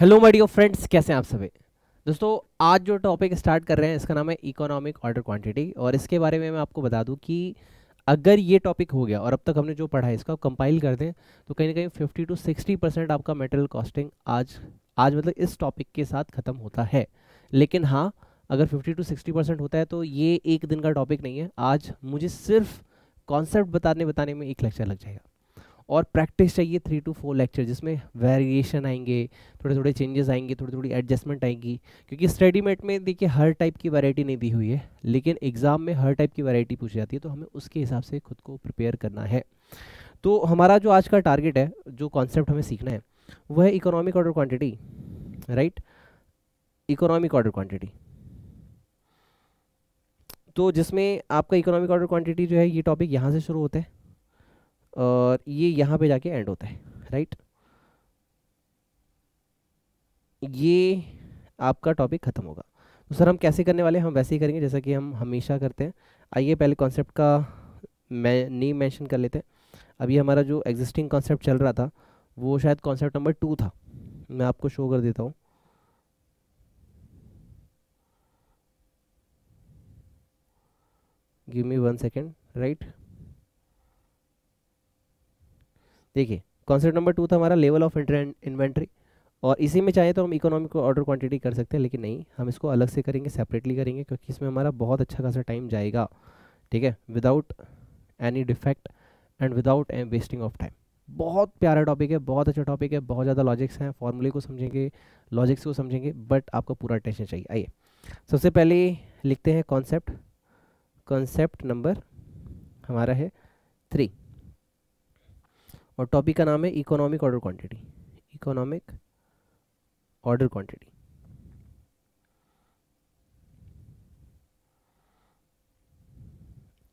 Hello my dear friends कैसे हैं आप सभी दोस्तों आज जो टॉपिक स्टार्ट कर रहे हैं इसका नाम है इकोनॉमिक ऑर्डर क्वांटिटी और इसके बारे में मैं आपको बता दूं कि अगर ये टॉपिक हो गया और अब तक हमने जो पढ़ा है इसका कंपाइल कर दें तो कहीं ना कहीं 50 टू 60 परसेंट आपका मेटेरियल कॉस्टिंग आज आज मतलब इस टॉपिक के साथ ख़त्म होता है लेकिन हाँ अगर फिफ्टी टू सिक्सटी परसेंट होता है तो ये एक दिन का टॉपिक नहीं है आज मुझे सिर्फ कॉन्सेप्ट बताने बताने में एक लेक्चर लग जाएगा और प्रैक्टिस चाहिए थ्री टू फोर लेक्चर जिसमें वेरिएशन आएंगे थोड़े थोड़े चेंजेस आएंगे थोड़ी थोड़ी एडजस्टमेंट आएंगी क्योंकि स्टडी मेट में देखिए हर टाइप की वैरायटी नहीं दी हुई है लेकिन एग्ज़ाम में हर टाइप की वैरायटी पूछी जाती है तो हमें उसके हिसाब से खुद को प्रिपेयर करना है तो हमारा जो आज का टारगेट है जो कॉन्सेप्ट हमें सीखना है वह है economic order quantity right economic order quantity तो जिसमें आपका इकोनॉमिक ऑर्डर क्वांटिटी जो है ये टॉपिक यहाँ से शुरू होता है और ये यहाँ पे जाके एंड होता है राइट ये आपका टॉपिक ख़त्म होगा तो सर हम कैसे करने वाले हैं हम वैसे ही करेंगे जैसा कि हम हमेशा करते हैं आइए पहले कॉन्सेप्ट का मैं नेम मेंशन कर लेते हैं अभी हमारा जो एग्जिस्टिंग कॉन्सेप्ट चल रहा था वो शायद कॉन्सेप्ट नंबर टू था मैं आपको शो कर देता हूँ give me one second right देखिए कॉन्सेप्ट नंबर टू था हमारा लेवल ऑफ इन्वेंट्री और इसी में चाहे तो हम इकोनॉमिक ऑर्डर क्वांटिटी कर सकते हैं लेकिन नहीं हम इसको अलग से करेंगे सेपरेटली करेंगे क्योंकि इसमें हमारा बहुत अच्छा खासा टाइम जाएगा ठीक है without any defect and without wasting of time बहुत प्यारा टॉपिक है बहुत अच्छा टॉपिक है बहुत ज़्यादा लॉजिक्स हैं फॉर्मूले को समझेंगे लॉजिक्स को समझेंगे बट आपको पूरा अटेंशन चाहिए आइए सबसे पहले लिखते हैं कॉन्सेप्ट कॉन्सेप्ट नंबर हमारा है थ्री और टॉपिक का नाम है economic order quantity economic order quantity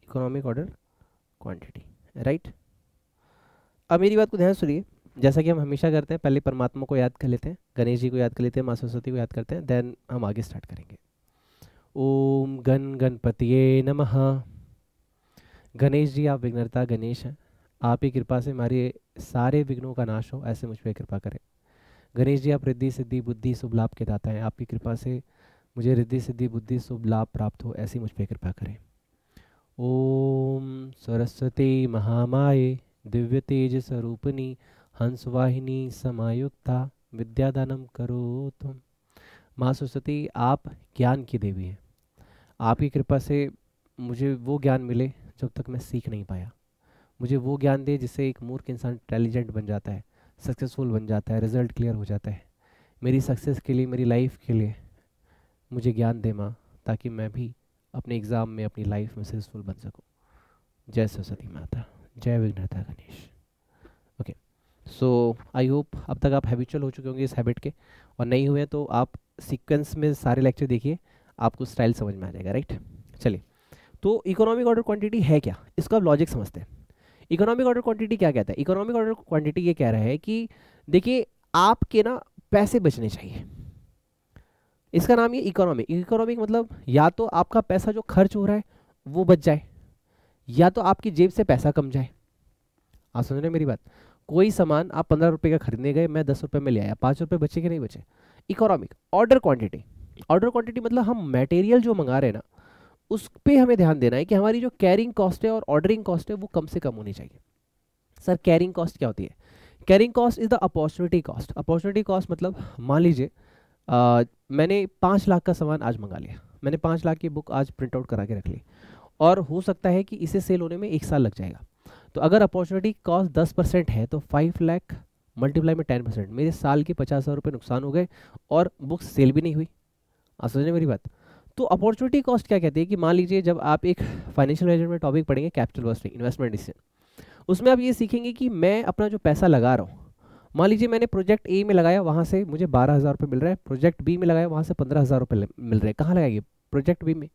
economic order quantity right अब मेरी बात को ध्यान सुनिए जैसा कि हम हमेशा करते हैं पहले परमात्मा को याद कर लेते हैं गणेश जी को याद कर लेते हैं माँ सरस्वती को याद करते हैं देन हम आगे स्टार्ट करेंगे ओम गण गणपतिये नमः गणेश जी आप विघ्नता गणेश हैं आपकी कृपा से हमारे सारे विघ्नों का नाश हो ऐसे मुझ पर कृपा करें गणेश जी आप रिद्धि सिद्धि बुद्धि शुभ लाभ के दाता हैं आपकी कृपा से मुझे रिद्धि सिद्धि बुद्धि शुभ लाभ प्राप्त हो ऐसी मुझ पर कृपा करें ओम सरस्वती महामाये दिव्य तेज स्वरूपिणी हंसवाहिनी समायुक्ता विद्यादानम करो तुम माँ सरस्वती आप ज्ञान की देवी हैं आपकी कृपा से मुझे वो ज्ञान मिले जब तक मैं सीख नहीं पाया मुझे वो ज्ञान दे जिससे एक मूर्ख इंसान इंटेलिजेंट बन जाता है सक्सेसफुल बन जाता है रिजल्ट क्लियर हो जाता है मेरी सक्सेस के लिए मेरी लाइफ के लिए मुझे ज्ञान दे माँ ताकि मैं भी अपने एग्ज़ाम में अपनी लाइफ में सक्सेसफुल बन सकूँ जय सरस्वती माता जय विघ्नता Ganesh okay so I hope अब तक आप हैबिचुअल हो चुके होंगे इस हैबिट के और नहीं हुए तो आप सीक्वेंस में सारे लेक्चर देखिए आपको स्टाइल समझ में आ जाएगा राइट चलिए तो इकोनॉमिक ऑर्डर क्वांटिटी है क्या इसको आप लॉजिक समझते हैं इकोनॉमिक ऑर्डर क्वांटिटी क्या कहता है इकोनॉमिक ऑर्डर क्वांटिटी ये कह रहा है कि देखिए आपके ना पैसे बचने चाहिए इसका नाम ये इकोनॉमिक इकोनॉमिक मतलब या तो आपका पैसा जो खर्च हो रहा है वो बच जाए या तो आपकी जेब से पैसा कम जाए आप समझ रहे मेरी बात कोई सामान आप पंद्रह रुपये का खरीदने गए मैं दस रुपये में ले आया पाँच रुपये बचे कि नहीं बचे economic order quantity order quantity मतलब हम मटेरियल जो मंगा रहे हैं ना उस पर हमें ध्यान देना है कि हमारी जो कैरिंग कॉस्ट है और ऑर्डरिंग कॉस्ट है वो कम से कम होनी चाहिए सर कैरिंग कॉस्ट क्या होती है carrying cost is the opportunity cost opportunity cost मतलब मान लीजिए मैंने पाँच लाख का सामान आज मंगा लिया मैंने पाँच लाख की बुक आज प्रिंट आउट करा के रख ली और हो सकता है कि इसे सेल होने में एक साल लग जाएगा तो अगर अपॉर्चुनिटी कॉस्ट दस परसेंट है तो फाइव लाख मल्टीप्लाई में टेन परसेंट मेरे साल के पचास हज़ार रुपये नुकसान हो गए और बुक सेल भी नहीं हुई आप समझ मेरी बात तो अपॉर्चुनिटी कॉस्ट क्या कहती है कि मान लीजिए जब आप एक फाइनेंशियल मैनेजमेंट टॉपिक पढ़ेंगे कैपिटल वर्स इन्वेस्टमेंट डिसीजन उसमें आप ये सीखेंगे कि मैं अपना जो पैसा लगा रहा हूँ मान लीजिए मैंने प्रोजेक्ट ए में लगाया वहाँ से मुझे बारह हज़ार रुपये मिल रहा है प्रोजेक्ट बी में लगाया वहाँ से पंद्रह हज़ार रुपये मिल रहे हैं कहाँ लगाइए प्रोजेक्ट बी में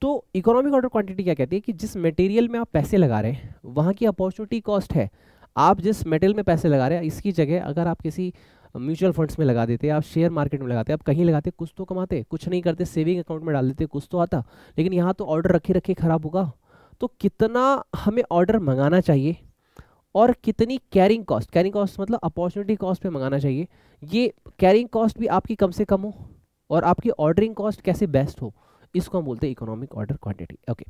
तो इकोनॉमिक ऑर्डर क्वांटिटी क्या कहती है कि जिस मटेरियल में आप पैसे लगा रहे हैं वहाँ की अपॉर्चुनिटी कॉस्ट है आप जिस मेटेरियल में पैसे लगा रहे हैं इसकी जगह अगर आप किसी म्यूचुअल फंड्स में लगा देते आप शेयर मार्केट में लगाते आप कहीं लगाते कुछ तो कमाते कुछ नहीं करते सेविंग अकाउंट में डाल देते कुछ तो आता लेकिन यहाँ तो ऑर्डर रखे रखे खराब होगा तो कितना हमें ऑर्डर मंगाना चाहिए और कितनी कैरिंग कॉस्ट कैरिंग कॉस्ट मतलब अपॉर्चुनिटी कॉस्ट पे मंगाना चाहिए ये कैरिंग कॉस्ट भी आपकी कम से कम हो और आपकी ऑर्डरिंग कॉस्ट कैसे बेस्ट हो इसको हम बोलते हैं इकोनॉमिक ऑर्डर क्वांटिटी ओके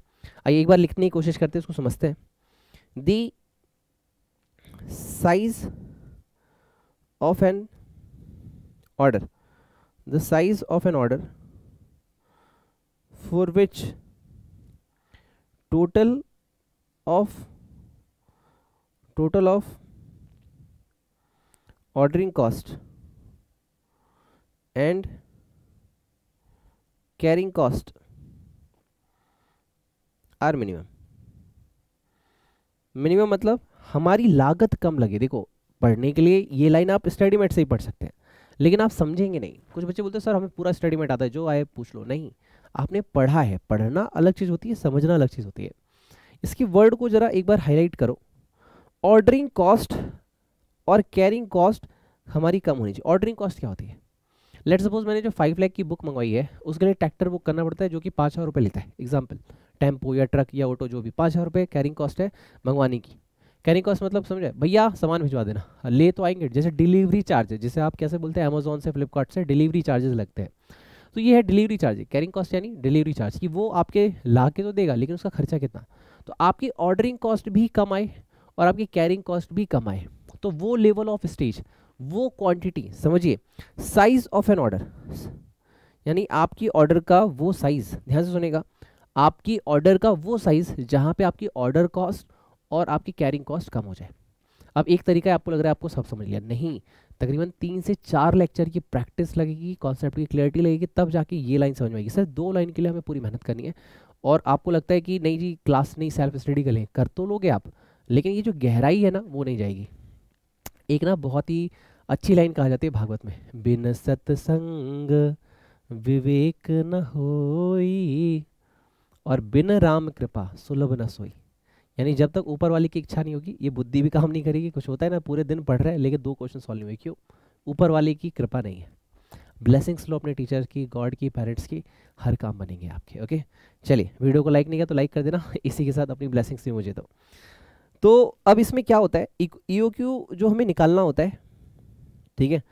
आइए एक बार लिखने की कोशिश करते हैं इसको समझते हैं the size of an order the size of an order for which total of total of ordering cost and carrying cost are minimum minimum मतलब हमारी लागत कम लगे देखो पढ़ने के लिए ये लाइन आप स्टडी मेट से ही पढ़ सकते हैं लेकिन आप समझेंगे नहीं कुछ बच्चे बोलते हैं सर हमें पूरा स्टडी मेट आता है जो आए पूछ लो नहीं आपने पढ़ा है पढ़ना अलग चीज़ होती है समझना अलग चीज़ होती है इसकी वर्ड को ज़रा एक बार हाईलाइट करो ऑर्डरिंग कॉस्ट और कैरिंग कॉस्ट हमारी कम होनी चाहिए ऑर्डरिंग कॉस्ट क्या होती है लेट सपोज मैंने जो फाइव लैक की बुक मंगवाई है उसके लिए ट्रैक्टर बुक करना पड़ता है जो कि पाँच हज़ार रुपये लेता है एग्जाम्पल टेम्पो या ट्रक या ऑटो जो भी पाँच हज़ार रुपये कैरिंग कॉस्ट है मंगवाने की कैरिंग कॉस्ट मतलब समझे भैया सामान भिजवा देना ले तो आएंगे जैसे डिलीवरी चार्जेस जिसे आप कैसे बोलते हैं अमेजोन से फ्लिपकार्ट से डिलीवरी चार्जेस लगते हैं तो ये है डिलीवरी चार्ज कैरिंग कॉस्ट यानी डिलीवरी चार्ज कि वो आपके ला के तो देगा लेकिन उसका खर्चा कितना तो आपकी ऑर्डरिंग कॉस्ट भी कम आए और आपकी कैरिंग कॉस्ट भी कम आए तो वो लेवल ऑफ स्टेज वो क्वांटिटी समझिए साइज ऑफ एन ऑर्डर यानी आपकी ऑर्डर का वो साइज़ ध्यान से सुनेगा आपकी ऑर्डर का वो साइज़ जहाँ पे आपकी ऑर्डर कॉस्ट और आपकी कैरिंग कॉस्ट कम हो जाए अब एक तरीका है आपको लग रहा है आपको सब समझ लिया नहीं तकरीबन तीन से चार लेक्चर की प्रैक्टिस लगेगी कॉन्सेप्ट की क्लियरिटी लगेगी तब जाके ये लाइन समझ में आएगी सर दो लाइन के लिए हमें पूरी मेहनत करनी है और आपको लगता है कि नहीं जी क्लास नहीं सेल्फ स्टडी कर लें कर तो लोगे आप लेकिन ये जो गहराई है ना वो नहीं जाएगी एक ना बहुत ही अच्छी लाइन कहा जाती है भागवत में बिन सत्संग विवेक न होई और बिन राम कृपा सुलभ न सोई यानी जब तक ऊपर वाले की इच्छा नहीं होगी ये बुद्धि भी काम नहीं करेगी कुछ होता है ना पूरे दिन पढ़ रहे हैं लेकिन दो क्वेश्चन सॉल्व नहीं हुए क्यों ऊपर वाले की कृपा नहीं है ब्लेसिंग्स लो अपने टीचर की गॉड की पेरेंट्स की हर काम बनेंगे आपके ओके चलिए वीडियो को लाइक नहीं किया तो लाइक कर देना इसी के साथ अपनी ब्लेसिंग्स भी मुझे दो तो अब इसमें क्या होता है ई e- e जो हमें निकालना होता है ठीक है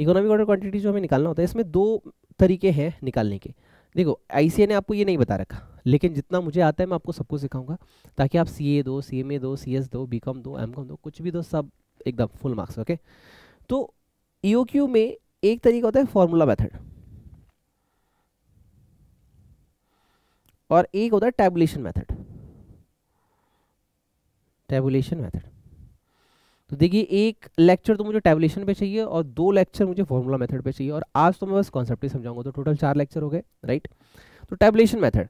इकोनॉमिक ऑर्डर क्वांटिटी जो हमें निकालना होता है इसमें दो तरीके हैं निकालने के देखो आई ने आपको ये नहीं बता रखा लेकिन जितना मुझे आता है मैं आपको सबको सिखाऊंगा ताकि आप सी ए दो सी एम ए दो सी एस दो बी कॉम दो एम कॉम दो कुछ भी दो सब एकदम फुल मार्क्स ओके तो ईओ e क्यू में एक तरीका होता है फॉर्मूला मैथड और एक होता है टैबुलेशन मैथड टेबुलेशन मैथड तो देखिए एक लेक्चर तो मुझे टेबुलेशन पे चाहिए और दो लेक्चर मुझे फॉर्मूला मेथड पे चाहिए और आज तो मैं बस कॉन्सेप्ट ही समझाऊंगा तो टोटल चार लेक्चर हो गए राइट तो टैबुलेशन मेथड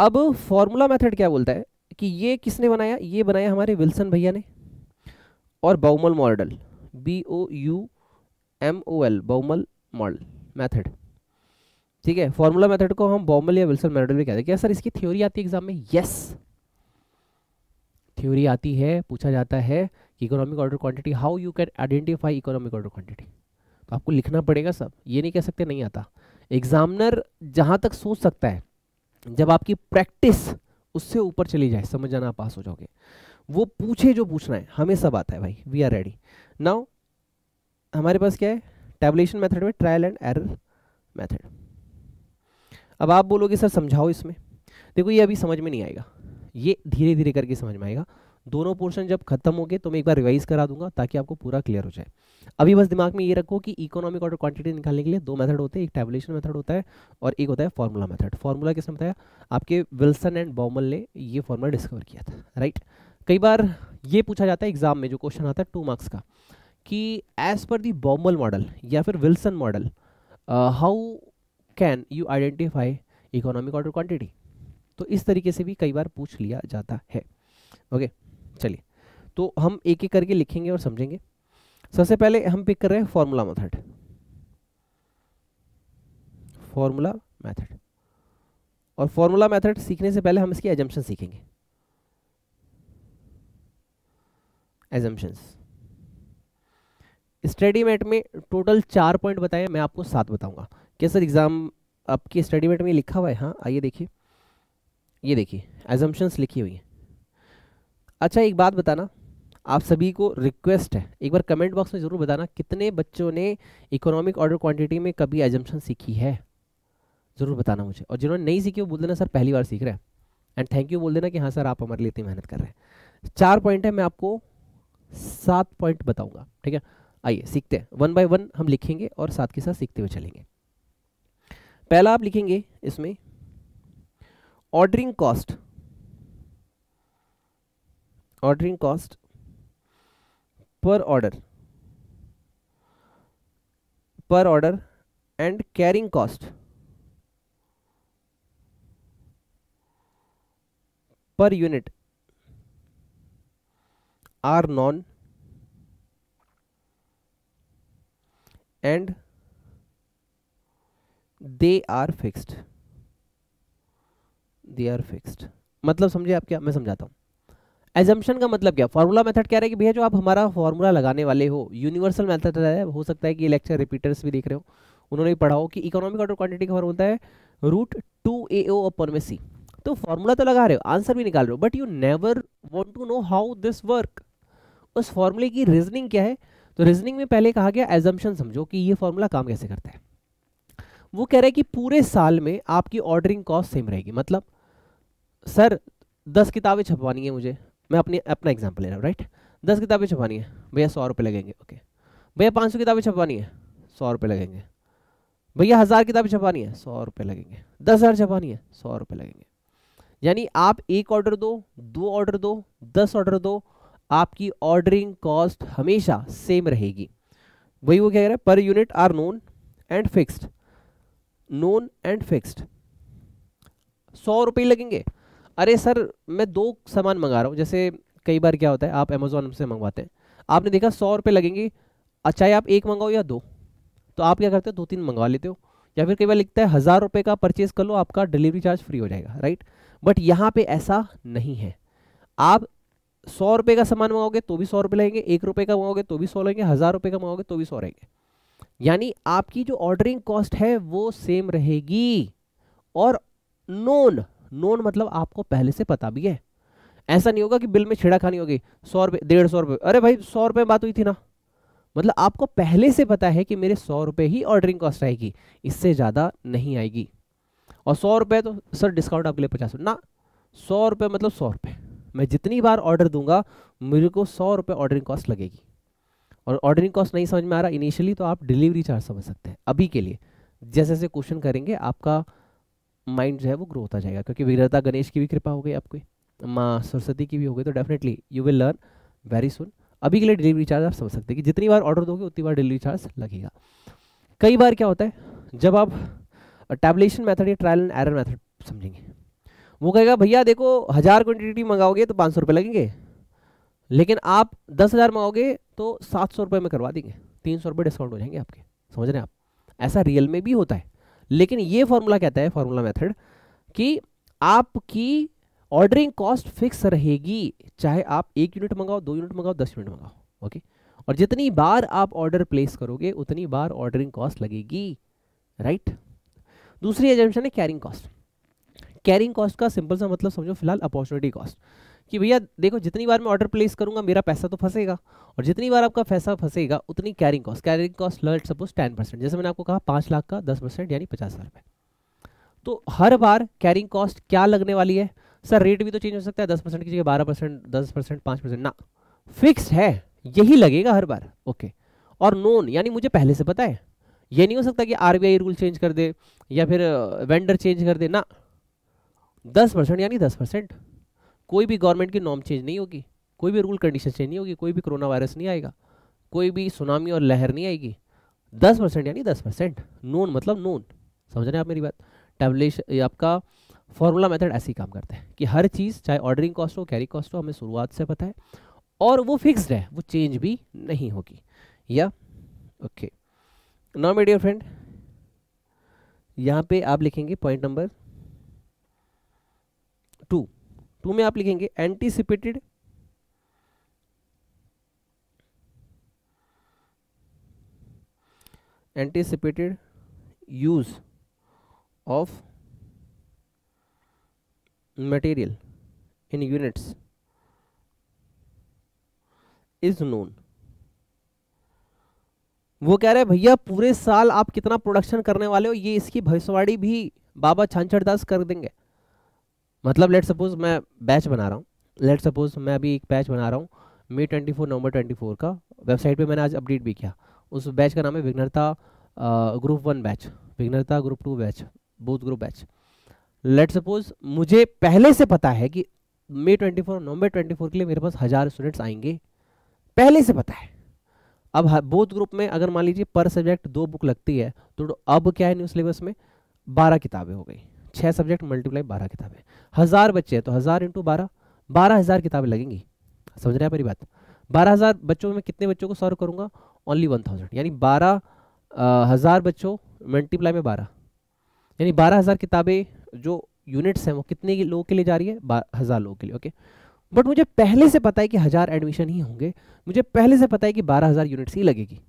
अब फॉर्मूला मेथड क्या बोलता है कि ये किसने बनाया ये बनाया हमारे विल्सन भैया ने और Baumol model B O U M O L Baumol model method ठीक है फॉर्मूला मेथड को हम बॉमल या विल्सन मॉडल भी कहते हैं क्या सर इसकी थ्योरी आती है एग्जाम में यस थ्योरी आती है पूछा जाता है कि economic order quantity how you can identify economic order quantity तो आपको लिखना पड़ेगा सब ये नहीं कह सकते नहीं आता एग्जामिनर जहां तक सोच सकता है जब आपकी प्रैक्टिस उससे ऊपर चली जाए समझ जाना पास हो जाओगे वो पूछे जो पूछना है हमें सब आता है भाई वी आर रेडी नाउ हमारे पास क्या है टेबलेशन मेथड में ट्रायल एंड एरर मेथड अब आप बोलोगे सर समझाओ इसमें देखो ये अभी समझ में नहीं आएगा ये धीरे धीरे करके समझ में आएगा दोनों पोर्शन जब खत्म हो गए तो मैं एक बार रिवाइज करा दूंगा ताकि आपको पूरा क्लियर हो जाए अभी बस दिमाग में ये रखो कि इकोनॉमिक ऑर्डर क्वांटिटी निकालने के लिए दो मेथड होते हैं एक टेबुलेशन मेथड होता है और एक होता है फॉर्मूला मेथड फॉर्मूला किसने बताया आपके विल्सन एंड बॉमल ने ये फॉर्मूला डिस्कवर किया था राइट कई बार ये पूछा जाता है एग्जाम में जो क्वेश्चन आता है टू मार्क्स का कि एज पर दी बॉमल मॉडल या फिर Wilson model how can you identify economic order quantity तो इस तरीके से भी कई बार पूछ लिया जाता है ओके okay. चलिए तो हम एक एक करके लिखेंगे और समझेंगे सबसे पहले हम पिक कर रहे हैं फॉर्मूला मेथड फॉर्मूला मेथड और फॉर्मूला मेथड सीखने से पहले हम इसकी एजम्पन सीखेंगे एजम्पन्स स्टडी मेट में टोटल चार पॉइंट बताए मैं आपको सात बताऊंगा क्या सर एग्ज़ाम आपकी स्टडी मेट में लिखा हुआ है हाँ आइए देखिए ये देखिए एजम्पन्स लिखी हुई है अच्छा एक बात बताना आप सभी को रिक्वेस्ट है एक बार कमेंट बॉक्स में ज़रूर बताना कितने बच्चों ने इकोनॉमिक ऑर्डर क्वांटिटी में कभी एजम्पन सीखी है ज़रूर बताना मुझे और जिन्होंने नहीं सीखी वो बोल देना सर पहली बार सीख रहे हैं एंड थैंक यू बोल देना कि हाँ सर आप हमारे लिए इतनी मेहनत कर रहे हैं चार पॉइंट है मैं आपको सात पॉइंट बताऊंगा ठीक है आइए सीखते हैं वन बाय वन हम लिखेंगे और साथ के साथ सीखते हुए चलेंगे पहला आप लिखेंगे इसमें ordering cost ordering cost per order per order and carrying cost per unit are known and they are fixed they are fixed मतलब समझे आप क्या मैं समझाता हूं एजम्पन का मतलब क्या फॉर्मूला मेथड क्या रहा कि भैया जो आप हमारा फॉर्मूला लगाने वाले हो यूनिवर्सल मेथड है हो सकता है कि लेक्चर रिपीटर्स भी देख रहे हो उन्होंने भी पढ़ा हो कि इकोनॉमिक ऑर्डर क्वांटिटी का फॉर्मूला है root two A O upon में सी तो फॉर्मूला तो लगा रहे हो आंसर भी निकाल रहे हो but you never want to know how this work उस फॉर्मूले की रीजनिंग क्या है तो रीजनिंग में पहले कहा गया एजम्पन समझो कि ये फॉर्मूला काम कैसे करता है वो कह रहे हैं कि पूरे साल में आपकी ऑर्डरिंग कॉस्ट सेम रहेगी मतलब सर दस किताबें छपवानी है मुझे मैं अपनी अपना एग्जाम्पल ले रहा हूँ राइट दस किताबें छपानी है भैया सौ रुपये लगेंगे ओके भैया पाँच सौ किताबें छपानी है सौ रुपये लगेंगे भैया हज़ार किताबें छपानी है सौ रुपये लगेंगे दस हज़ार छपानी है सौ रुपये लगेंगे यानी आप एक ऑर्डर दो दो ऑर्डर दो दस ऑर्डर दो आपकी ऑर्डरिंग कॉस्ट हमेशा सेम रहेगी वही वो क्या कह रहा है पर unit are known and fixed known and fixed सौ रुपये लगेंगे अरे सर मैं दो सामान मंगा रहा हूँ जैसे कई बार क्या होता है आप अमेजोन से मंगवाते हैं आपने देखा सौ रुपये लगेंगे अच्छा आप एक मंगाओ या दो तो आप क्या करते हो दो तीन मंगवा लेते हो या फिर कई बार लिखता है हज़ार रुपये का परचेज कर लो आपका डिलीवरी चार्ज फ्री हो जाएगा राइट बट यहाँ पे ऐसा नहीं है आप सौ रुपये का सामान मंगाओगे तो भी सौ रुपये लगेंगे एक रुपये का मंगाओगे तो भी सौ लगेंगे हज़ार रुपये का मंगाओगे तो भी सौ रहेंगे यानी आपकी जो ऑर्डरिंग कॉस्ट है वो सेम रहेगी और नोन नोन मतलब आपको पहले से पता भी है ऐसा नहीं होगा कि बिल में छेड़ाखानी होगी सौ रुपये डेढ़ सौ रुपये अरे भाई सौ रुपये बात हुई थी ना मतलब आपको पहले से पता है कि मेरे सौ रुपये ही ऑर्डरिंग कॉस्ट आएगी इससे ज़्यादा नहीं आएगी और सौ रुपये तो सर डिस्काउंट आपके लिए पचास ना सौ रुपये मतलब सौ रुपये मैं जितनी बार ऑर्डर दूंगा मेरे को सौ रुपये ऑर्डरिंग कॉस्ट लगेगी और ऑर्डरिंग कॉस्ट नहीं समझ में आ रहा इनिशियली तो आप डिलीवरी चार्ज समझ सकते हैं अभी के लिए जैसे जैसे क्वेश्चन करेंगे आपका माइंड जो है वो ग्रो होता जाएगा क्योंकि वीरता गणेश की भी कृपा हो गई आपकी माँ सरस्वती की भी हो गई तो definitely you will learn very soon अभी के लिए डिलीवरी चार्ज आप समझ सकते हैं कि जितनी बार ऑर्डर दोगे उतनी बार डिलीवरी चार्ज लगेगा कई बार क्या होता है जब आप टैबलेशन मेथड या ट्रायल एंड एरर मेथड समझेंगे वो कहेगा भैया देखो हज़ार क्वान्टिटी मंगाओगे तो पाँच सौ रुपये लगेंगे लेकिन आप दस हज़ार मंगाओगे तो सात सौ रुपये में करवा देंगे तीन सौ रुपये डिस्काउंट हो जाएंगे आपके समझ रहे हैं आप ऐसा रियल में भी होता है लेकिन ये फॉर्मूला कहता है फॉर्मूला मेथड कि आपकी ऑर्डरिंग कॉस्ट फिक्स रहेगी चाहे आप एक यूनिट मंगाओ दो यूनिट मंगाओ दस यूनिट मंगाओ ओके और जितनी बार आप ऑर्डर प्लेस करोगे उतनी बार ऑर्डरिंग कॉस्ट लगेगी राइट दूसरी एजेंशन है कैरिंग कॉस्ट कैरिंग कॉस्ट का सिंपल सा मतलब समझो फिलहाल अपॉर्चुनिटी कॉस्ट कि भैया देखो जितनी बार मैं ऑर्डर प्लेस करूंगा मेरा पैसा तो फंसेगा और जितनी बार आपका पैसा फंसेगा उतनी कैरिंग कॉस्ट कैरिंग कॉस्ट लर्ट सपोज टेन परसेंट जैसे मैंने आपको कहा पाँच लाख का दस परसेंट यानी पचास हज़ार रुपये तो हर बार कैरिंग कॉस्ट क्या लगने वाली है सर रेट भी तो चेंज हो सकता है दस परसेंट की जगह बारह परसेंट दस परसेंट पाँच परसेंट ना फिक्स है यही लगेगा हर बार ओके और नोन यानी मुझे पहले से पता है ये नहीं हो सकता कि आरबीआई रूल चेंज कर दे या फिर वेंडर uh, चेंज कर दे ना दस परसेंट यानी दस परसेंट कोई भी गवर्नमेंट की नॉर्म चेंज नहीं होगी कोई भी रूल कंडीशन चेंज नहीं होगी कोई भी कोरोना वायरस नहीं आएगा कोई भी सुनामी और लहर नहीं आएगी दस परसेंट यानी दस परसेंट नोन मतलब नोन समझ रहे हैं आप मेरी बात टेबलेशन आपका फॉर्मूला मेथड ऐसे ही काम करता है कि हर चीज़ चाहे ऑर्डरिंग कॉस्ट हो कैरी कॉस्ट हो हमें शुरुआत से पता है और वो फिक्स्ड है वो चेंज भी नहीं होगी या ओके नॉ मेडियर फ्रेंड यहाँ पे आप लिखेंगे पॉइंट नंबर टू में आप लिखेंगे anticipated anticipated use of material in units is known वो कह रहे हैं भैया पूरे साल आप कितना प्रोडक्शन करने वाले हो ये इसकी भविष्यवाणी भी बाबा छाछड़ कर देंगे मतलब लेट सपोज मैं बैच बना रहा हूँ लेट सपोज मैं अभी एक बैच बना रहा हूँ May twenty four November twenty four का वेबसाइट पे मैंने आज अपडेट भी किया उस बैच का नाम है Vighnata group one batch Vighnata group two batch Bodh group batch let suppose मुझे पहले से पता है कि May twenty four November twenty four के लिए मेरे पास हज़ार स्टूडेंट्स आएंगे पहले से पता है अब बोथ ग्रुप में अगर मान लीजिए पर सब्जेक्ट दो बुक लगती है तो अब क्या है न्यू सिलेबस में बारह किताबें हो गई छह सब्जेक्ट मल्टीप्लाई बारह किताबें हज़ार बच्चे हैं तो हज़ार इंटू बारह बारह हज़ार किताबें लगेंगी समझ रहे हैं मेरी बात बारह हज़ार बच्चों में कितने बच्चों को सॉल्व करूंगा ओनली वन थाउजेंड यानी बारह हज़ार बच्चों मल्टीप्लाई में बारह यानी बारह हज़ार किताबें जो यूनिट्स हैं वो कितने लोगों के लिए जा रही है हज़ार लोगों के लिए ओके बट मुझे पहले से पता है कि हज़ार एडमिशन ही होंगे मुझे पहले से पता है कि बारह हज़ार यूनिट्स ही लगेगी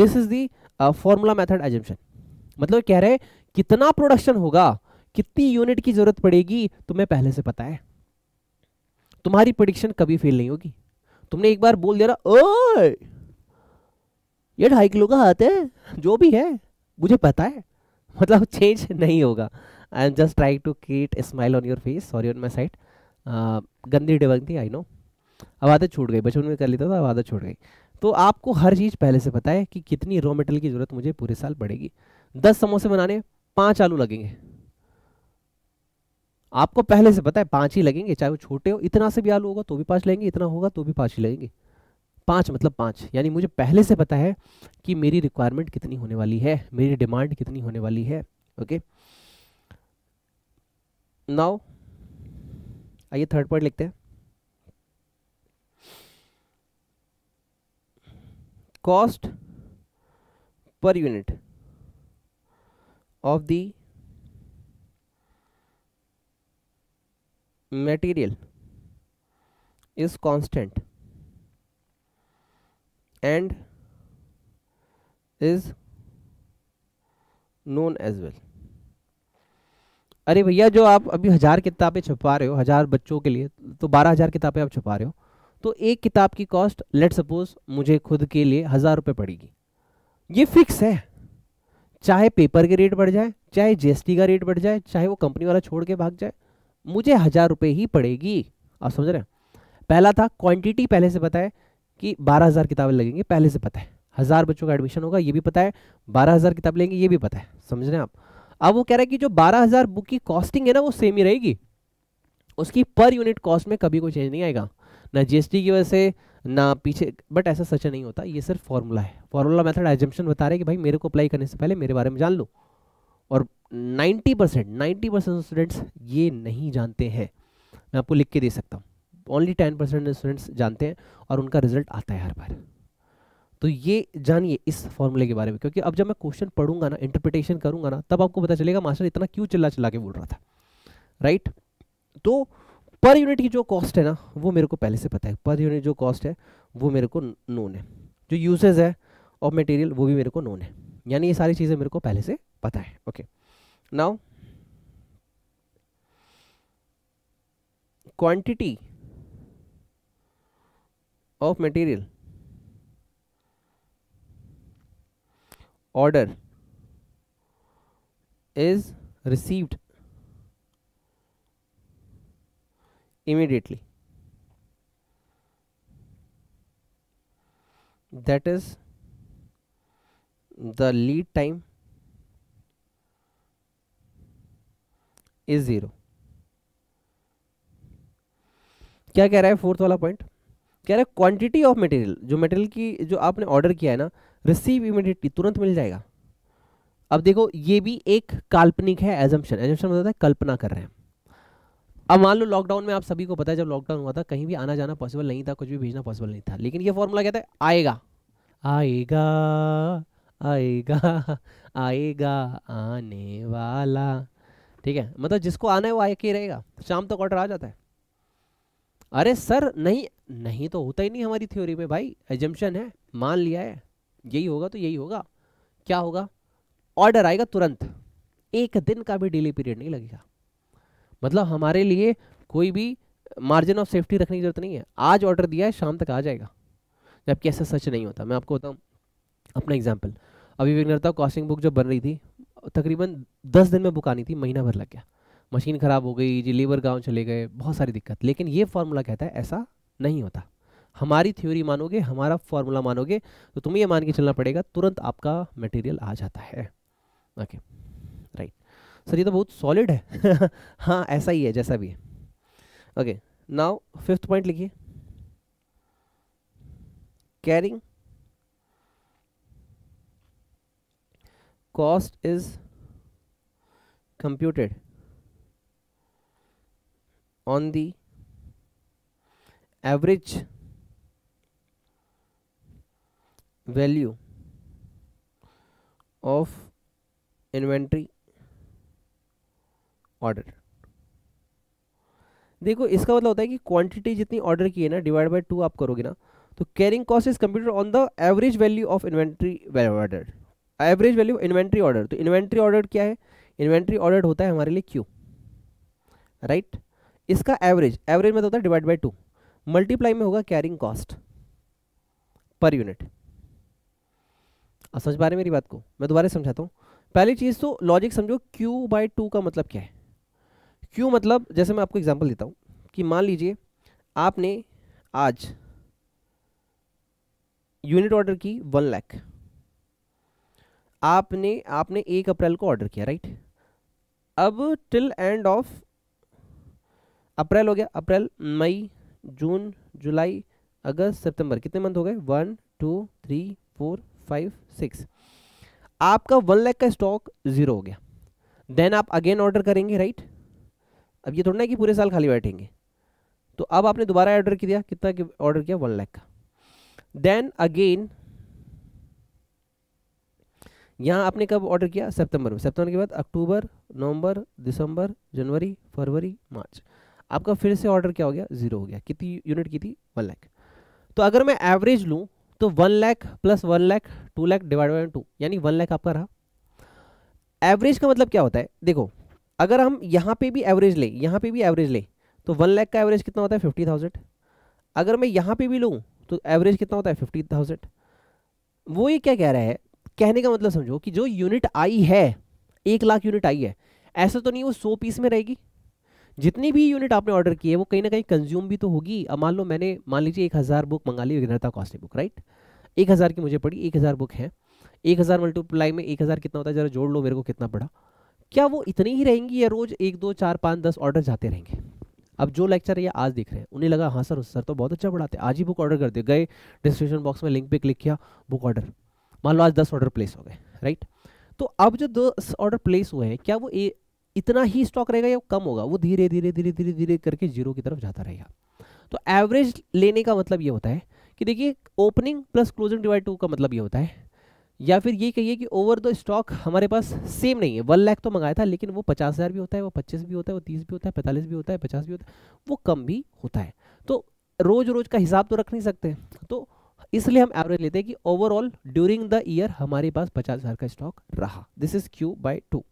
this is the formula method assumption मतलब कह रहे हैं कितना प्रोडक्शन होगा कितनी यूनिट की जरूरत पड़ेगी तुम्हें पहले से पता है तुम्हारी प्रोडिक्शन कभी फेल नहीं होगी तुमने एक बार बोल दिया ना ओए ये ढाई किलो का हाथ है जो भी है मुझे पता है मतलब चेंज नहीं होगा I am just try to create smile on your face sorry on my side गंदी डिबंग थी आई नो आवाज़ें छूट गई बचपन में कर लेता था आदत छूट गई तो आपको हर चीज़ पहले से पता है कि कितनी रॉ मेटेरियल की ज़रूरत मुझे पूरे साल पड़ेगी दस समोसे बनाने पाँच आलू लगेंगे आपको पहले से पता है पांच ही लगेंगे चाहे वो छोटे हो इतना से भी आलू होगा तो भी पांच लगेंगे इतना होगा तो भी पांच ही लगेंगे पांच मतलब पांच यानी मुझे पहले से पता है कि मेरी रिक्वायरमेंट कितनी होने वाली है मेरी डिमांड कितनी होने वाली है ओके नाउ आइए थर्ड पॉइंट लिखते हैं cost per unit of the material is constant and is known as well अरे भैया जो आप अभी हज़ार किताबें छुपा रहे हो हज़ार बच्चों के लिए तो बारह हज़ार किताबें आप छुपा रहे हो तो एक किताब की कॉस्ट लेट सपोज मुझे खुद के लिए हज़ार रुपये पड़ेगी ये फिक्स है चाहे पेपर के रेट बढ़ जाए चाहे जीएसटी का रेट बढ़ जाए चाहे वो कंपनी वाला छोड़ के भाग जाए मुझे हजार रुपये ही पड़ेगी आप समझ रहे हैं पहला था क्वांटिटी पहले से पता है कि बारह हजार किताबें लगेंगी पहले से पता है हजार बच्चों का एडमिशन होगा ये भी पता है बारह हजार किताब लेंगे ये भी पता है समझ रहे हैं आप अब वो कह रहा है कि जो बारह हजार बुक की कॉस्टिंग है ना वो सेम ही रहेगी उसकी पर यूनिट कॉस्ट में कभी कोई चेंज नहीं आएगा ना जीएसटी की वजह से ना पीछे बट ऐसा सच नहीं होता ये सिर्फ फॉर्मूला है फॉर्मूला मेथड एजम्पन बता रहे हैं कि भाई मेरे को अप्लाई करने से पहले मेरे बारे में जान लो और 90 परसेंट नाइन्टी परसेंट स्टूडेंट्स ये नहीं जानते हैं मैं आपको लिख के दे सकता हूँ ओनली टेन परसेंट स्टूडेंट्स जानते हैं और उनका रिजल्ट आता है हर बार तो ये जानिए इस फॉर्मूले के बारे में क्योंकि अब जब मैं क्वेश्चन पढ़ूंगा ना इंटरप्रिटेशन करूंगा ना तब आपको पता चलेगा मास्टर इतना क्यों चिल्ला चिल्ला के बोल रहा था राइट तो पर यूनिट की जो कॉस्ट है ना वो मेरे को पहले से पता है पर यूनिट जो कॉस्ट है वो मेरे को नोन है जो यूसेज है ऑफ मटेरियल वो भी मेरे को नोन है यानी ये सारी चीज़ें मेरे को पहले से पता है okay now quantity of material order is received immediately that is the lead time is zero क्या कह रहा है फोर्थ वाला पॉइंट कह रहा है क्वांटिटी ऑफ मटेरियल जो मटेरियल की जो आपने ऑर्डर किया है ना रिसीव इमिडिएटली तुरंत मिल जाएगा अब देखो ये भी एक काल्पनिक है एजम्पन एजम्पन मतलब है कल्पना कर रहे हैं अब मान लो लॉकडाउन में आप सभी को पता है जब लॉकडाउन हुआ था कहीं भी आना जाना पॉसिबल नहीं था कुछ भी भेजना पॉसिबल नहीं था लेकिन ये फॉर्मूला कहता है आएगा आएगा आएगा आएगा आने वाला ठीक है मतलब जिसको आना है वो आके रहेगा शाम तक तो ऑर्डर आ जाता है अरे सर नहीं नहीं तो होता ही नहीं हमारी थ्योरी में भाई एजम्पन है मान लिया है यही होगा तो यही होगा क्या होगा ऑर्डर आएगा तुरंत एक दिन का भी डिले पीरियड नहीं लगेगा मतलब हमारे लिए कोई भी मार्जिन ऑफ सेफ्टी रखने की जरूरत नहीं है आज ऑर्डर दिया है शाम तक आ जाएगा जबकि ऐसा सच नहीं होता मैं आपको बताऊँ अपना एग्जाम्पल अभी विघ्नता कॉस्टिंग बुक जब बन रही थी तकरीबन दस दिन में बुक आनी थी महीना भर लग गया मशीन ख़राब हो गई जी लेबर गांव चले गए बहुत सारी दिक्कत लेकिन ये फार्मूला कहता है ऐसा नहीं होता हमारी थ्योरी मानोगे हमारा फार्मूला मानोगे तो तुम्हें ये मान के चलना पड़ेगा तुरंत आपका मटेरियल आ जाता है ओके राइट सर ये तो बहुत सॉलिड है हाँ ऐसा ही है जैसा भी है ओके नाउ फिफ्थ पॉइंट लिखिए carrying cost is computed on the average value of inventory order देखो इसका मतलब होता है कि क्वांटिटी जितनी ऑर्डर की है ना डिवाइड बाय टू आप करोगे ना तो carrying cost is computed on the average value of inventory order average value inventory order तो इन्वेंट्री ऑर्डर क्या है इन्वेंट्री ऑर्डर होता है हमारे लिए क्यू राइट right? इसका एवरेज एवरेज में तो होता है डिवाइड बाई टू मल्टीप्लाई में होगा कैरिंग कॉस्ट पर यूनिट समझ पा रहे मेरी बात को मैं दोबारा समझाता हूँ पहली चीज़ तो लॉजिक समझो क्यू बाई टू का मतलब क्या है क्यू मतलब जैसे मैं आपको एग्जाम्पल देता हूँ कि मान लीजिए आपने आज यूनिट ऑर्डर की वन लैख आपने आपने एक अप्रैल को ऑर्डर किया राइट अब टिल एंड ऑफ अप्रैल हो गया अप्रैल मई जून जुलाई अगस्त सितंबर कितने मंथ हो गए one two three four five six आपका वन लैख का स्टॉक जीरो हो गया देन आप अगेन ऑर्डर करेंगे राइट अब ये थोड़ा ना कि पूरे साल खाली बैठेंगे तो अब आपने दोबारा ऑर्डर किया कितना ऑर्डर किया वन लैख का देन अगेन यहाँ आपने कब ऑर्डर किया सितंबर में सितंबर के बाद अक्टूबर नवंबर दिसंबर जनवरी फरवरी मार्च आपका फिर से ऑर्डर क्या हो गया जीरो हो गया कितनी यूनिट की थी वन लैख तो अगर मैं एवरेज लूँ तो one lakh plus one lakh two lakh divide by two यानी वन लैख आपका रहा एवरेज का मतलब क्या होता है देखो अगर हम यहाँ पे भी एवरेज लें यहाँ पे भी एवरेज लें तो वन लैख का एवरेज कितना होता है फिफ्टी थाउजेंड अगर मैं यहाँ पे भी लूँ तो एवरेज कितना होता है फिफ्टी थाउजेंड वो ये क्या कह रहा है कहने का मतलब समझो कि जो यूनिट आई है एक लाख यूनिट आई है ऐसा तो नहीं वो सौ पीस में रहेगी जितनी भी यूनिट आपने ऑर्डर की है वो कहीं ना कहीं कंज्यूम भी तो होगी अब मान लो मैंने मान लीजिए एक हज़ार बुक मंगा ली विघ्नता कॉस्टली बुक राइट एक हज़ार की मुझे पड़ी एक हज़ार बुक है एक हज़ार मल्टीप्लाई में एक हज़ार कितना होता है जरा जोड़ लो मेरे को कितना पड़ा क्या वो इतनी ही रहेंगी या रोज़ एक दो चार पाँच दस ऑर्डर जाते रहेंगे अब जो लेक्चर ये आज देख रहे हैं उन्हें लगा हाँ सर सर तो बहुत अच्छा पढ़ाते आज ही बुक ऑर्डर कर दे गए डिस्क्रिप्शन बॉक्स में लिंक पर क्लिक किया बुक ऑर्डर मान लो आज दस ऑर्डर प्लेस हो गए राइट तो अब जो दस ऑर्डर प्लेस हुए हैं क्या वो ए, इतना ही स्टॉक रहेगा या कम होगा वो धीरे धीरे धीरे धीरे धीरे करके जीरो की तरफ जाता रहेगा तो एवरेज लेने का मतलब ये होता है कि देखिए opening plus closing divide two का मतलब ये होता है या फिर ये कहिए कि ओवर द स्टॉक हमारे पास सेम नहीं है वन लाख तो मंगाया था लेकिन वो पचास हज़ार भी होता है वो पच्चीस भी होता है वो तीस भी होता है पैंतालीस भी होता है पचास भी होता है वो कम भी होता है तो रोज़ रोज़ का हिसाब तो रख नहीं सकते तो इसलिए हम एवरेज लेते हैं कि ओवरऑल ड्यूरिंग द ईयर हमारे पास पचास हज़ार का स्टॉक रहा this is Q by two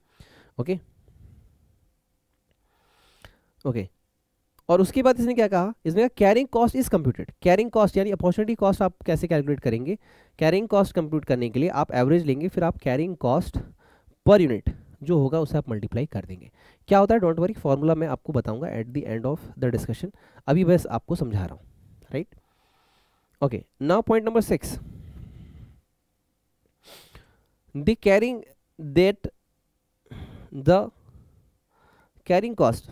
okay okay और उसके बाद इसने क्या कहा इसने कहा carrying cost is computed carrying cost यानी अपॉर्चुनिटी कॉस्ट आप कैसे कैलकुलेट करेंगे कैरिंग कॉस्ट कंप्यूट करने के लिए आप एवरेज लेंगे फिर आप कैरिंग कॉस्ट पर यूनिट जो होगा उसे आप मल्टीप्लाई कर देंगे क्या होता है डोंट वरी फॉर्मूला मैं आपको बताऊंगा at the end of the discussion अभी बस आपको समझा रहा हूँ right right? okay now point number 6 the carrying date, the carrying cost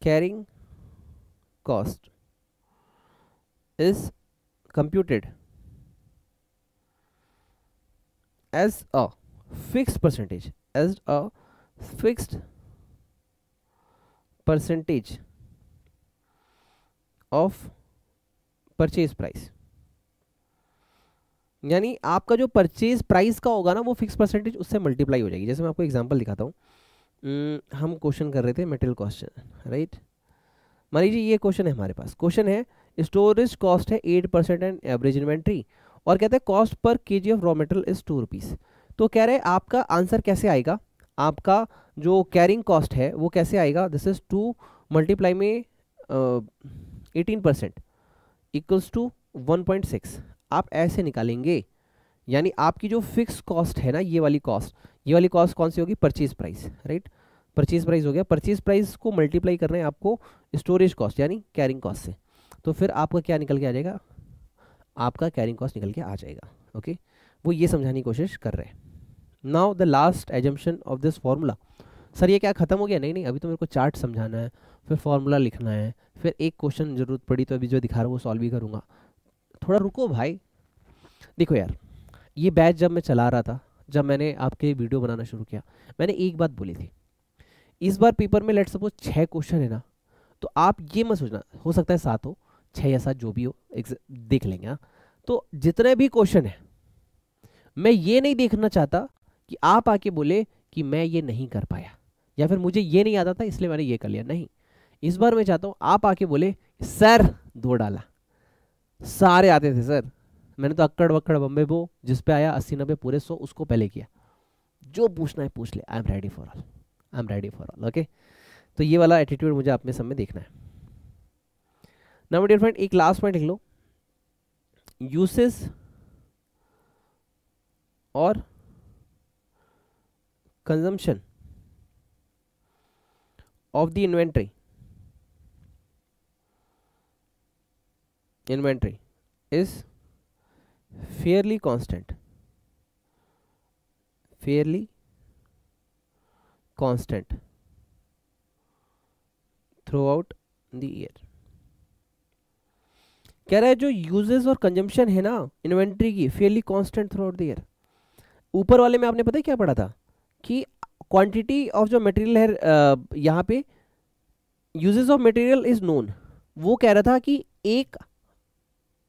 carrying cost is computed as a fixed percentage as a fixed percentage of purchase price यानी आपका जो purchase price का होगा ना वो फिक्स परसेंटेज उससे multiply हो जाएगी जैसे मैं आपको एग्जांपल दिखाता हूँ हम्म, हम क्वेश्चन कर रहे थे मेटेरियल क्वेश्चन राइट मान लीजिए ये क्वेश्चन है हमारे पास क्वेश्चन है स्टोरेज कॉस्ट है eight percent and average inventory और कहते हैं cost per K G of raw material is two rupees तो कह रहे हैं आपका आंसर कैसे आएगा आपका जो कैरिंग कॉस्ट है वो कैसे आएगा दिस इज टू मल्टीप्लाई में एटीन परसेंट इक्वल्स टू 1.6 आप ऐसे निकालेंगे यानी आपकी जो फिक्स कॉस्ट है ना ये वाली कॉस्ट ये वाली कॉस्ट कौन सी होगी purchase price right purchase price हो गया परचेज प्राइस को मल्टीप्लाई करना है आपको स्टोरेज कॉस्ट यानी कैरिंग कॉस्ट से तो फिर आपका क्या निकल के आ जाएगा आपका कैरिंग कॉस्ट निकल के आ जाएगा ओके वो ये समझाने की कोशिश कर रहे हैं now the last assumption of this formula sir ये क्या खत्म हो गया नहीं नहीं अभी तो मेरे को चार्ट समझाना है फिर फार्मूला लिखना है फिर एक क्वेश्चन ज़रूरत पड़ी तो अभी जो दिखा रहा हूँ वो सॉल्व भी करूँगा थोड़ा रुको भाई देखो यार ये बैच जब मैं चला रहा था जब मैंने आपके वीडियो बनाना शुरू किया मैंने एक बात बोली थी इस बार पेपर में लेट सपोज छः क्वेश्चन है ना तो आप ये मत सोचना हो सकता है सात हो छः या सात जो भी हो देख लेंगे हाँ तो जितने भी क्वेश्चन हैं मैं ये नहीं देखना चाहता कि आप आके बोले कि मैं ये नहीं कर पाया या फिर मुझे ये नहीं आता था इसलिए मैंने ये कर लिया नहीं इस बार मैं चाहता हूँ आप आके बोले सर दो डाला सारे आते थे सर मैंने तो अक्कड़ वक्कड़ बम्बे वो जिस पे आया अस्सी नब्बे पूरे सौ उसको पहले किया जो पूछना है पूछ ले I am ready for all I am ready for all okay तो ये वाला एटीट्यूड मुझे अपने में सब में देखना है नंबर डियर फ्रेंड एक लास्ट पॉइंट लिख लो यूसेस और consumption of the inventory inventory is fairly constant fairly constant throughout the year कह रहा है जो यूजेस और कंजम्पशन है ना इन्वेंट्री की fairly constant throughout the year ऊपर वाले में आपने पता है क्या पढ़ा था कि क्वांटिटी ऑफ जो मटेरियल है यहाँ पे uses of material is known वो कह रहा था कि एक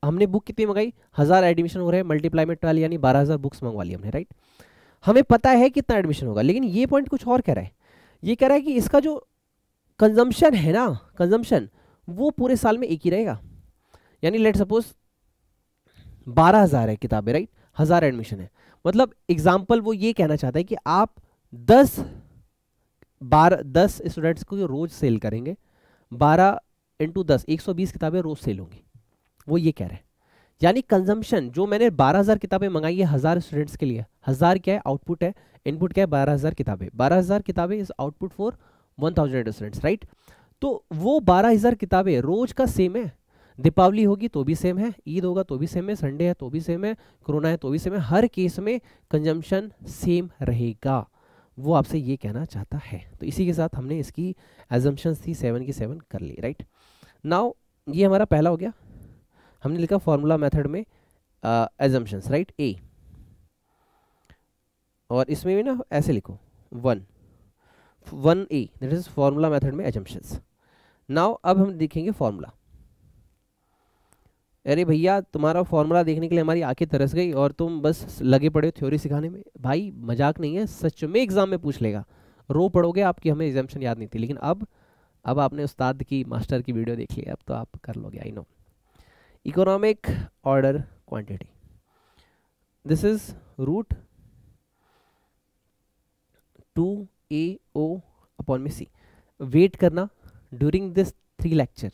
हमने बुक कितनी मंगाई हज़ार एडमिशन हो रहे हैं मल्टीप्लाई में ट्वेल्व यानी बारह हज़ार बुक्स मंगवा ली हमने राइट हमें पता है कितना एडमिशन होगा लेकिन ये पॉइंट कुछ और कह रहा है ये कह रहा है कि इसका जो कंजम्पशन है ना कंजम्पशन वो पूरे साल में एक ही रहेगा यानी लेट सपोज बारह हज़ार है किताबें राइट हज़ार एडमिशन है मतलब एग्जाम्पल वो ये कहना चाहता है कि आप दस बारह दस स्टूडेंट्स को रोज़ सेल करेंगे बारह इंटू दस एक सौ बीस किताबें रोज़ सेल होंगी वो ये कह रहे हैं यानी कंजम्पशन जो मैंने 12000 किताबें मंगाई है हजार स्टूडेंट्स के लिए हजार क्या है आउटपुट है इनपुट क्या है 12000 किताबें हजार किताबें is output for thousand students right तो वो हजार किताबें रोज का सेम है दीपावली होगी तो भी सेम है ईद होगा तो भी सेम है संडे है तो भी सेम है कोरोना है तो भी सेम है हर केस में कंजम्पशन सेम रहेगा वो आपसे ये कहना चाहता है तो इसी के साथ हमने इसकी एजम्पन्स थी सेवन की सेवन कर ली राइट नाउ ये हमारा पहला हो गया हमने लिखा फॉर्मूला मेथड में एजम्पन्स राइट ए और इसमें भी ना ऐसे लिखो one one A that is formula method में एजम्पन्स नाउ अब हम देखेंगे फॉर्मूला अरे भैया तुम्हारा फॉर्मूला देखने के लिए हमारी आंखें तरस गई और तुम बस लगे पड़े हो थ्योरी सिखाने में भाई मजाक नहीं है सच में एग्जाम में पूछ लेगा रो पड़ोगे आपकी हमें एग्जाम्शन याद नहीं थी लेकिन अब अब आपने उस्ताद की मास्टर की वीडियो देख ली अब तो आप कर लोगे I know economic order quantity this is root 2AO upon में सी वेट करना ड्यूरिंग दिस थ्री लेक्चर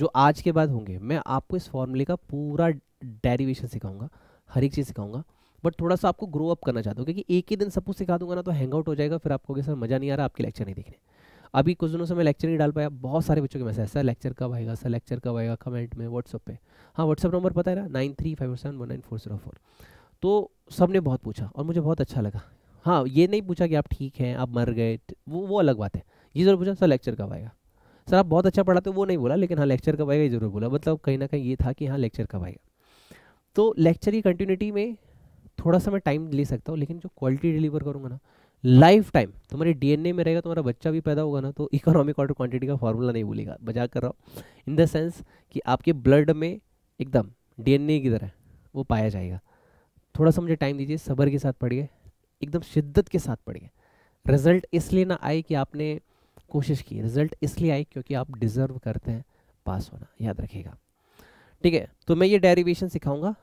जो आज के बाद होंगे मैं आपको इस फॉर्मूले का पूरा डेरिवेशन सिखाऊंगा हर एक चीज़ सिखाऊंगा बट थोड़ा सा आपको ग्रो अप करना चाहता हूँ क्योंकि एक ही दिन सब कुछ सिखा दूंगा ना तो हैंग आउट हो जाएगा फिर आपको सर मज़ा नहीं आ रहा आपके लेक्चर नहीं देखने अभी कुछ दिनों से मैं लेक्चर नहीं डाल पाया बहुत सारे बच्चों के मैसेज सर लेक्चर कब आएगा सर लेक्चर कब आएगा कमेंट में व्हाट्सअप पे हाँ व्हाट्सअप नंबर पता है ना nine three five seven one nine four zero four तो सब ने बहुत पूछा और मुझे बहुत अच्छा लगा हाँ ये नहीं पूछा कि आप ठीक हैं आप मर गए वो वो अलग बात है ये जरूर पूछा सर लेक्चर कब आएगा सर आप बहुत अच्छा पढ़ाते हो वो नहीं बोला लेकिन हाँ लेक्चर कब आएगा ये जरूर बोला मतलब कहीं ना कहीं ये था कि हाँ लेक्चर कब आएगा तो लेक्चर की कंटिन्यूटी में थोड़ा सा मैं टाइम ले सकता हूँ लेकिन जो क्वालिटी डिलीवर करूँगा ना लाइफ टाइम तुम्हारे डीएनए में रहेगा तुम्हारा बच्चा भी पैदा होगा ना तो इकोनॉमिक ऑर्डर क्वांटिटी का फॉर्मूला नहीं भूलेगा बजा कर रहा हूँ इन द सेंस कि आपके ब्लड में एकदम डीएनए की तरह वो पाया जाएगा थोड़ा सा मुझे टाइम दीजिए सबर के साथ पढ़िए एकदम शिद्दत के साथ पढ़िए रिजल्ट इसलिए ना आए कि आपने कोशिश की रिजल्ट इसलिए आए क्योंकि आप डिज़र्व करते हैं पास होना याद रखिएगा ठीक है तो मैं ये डेरिवेशन सिखाऊंगा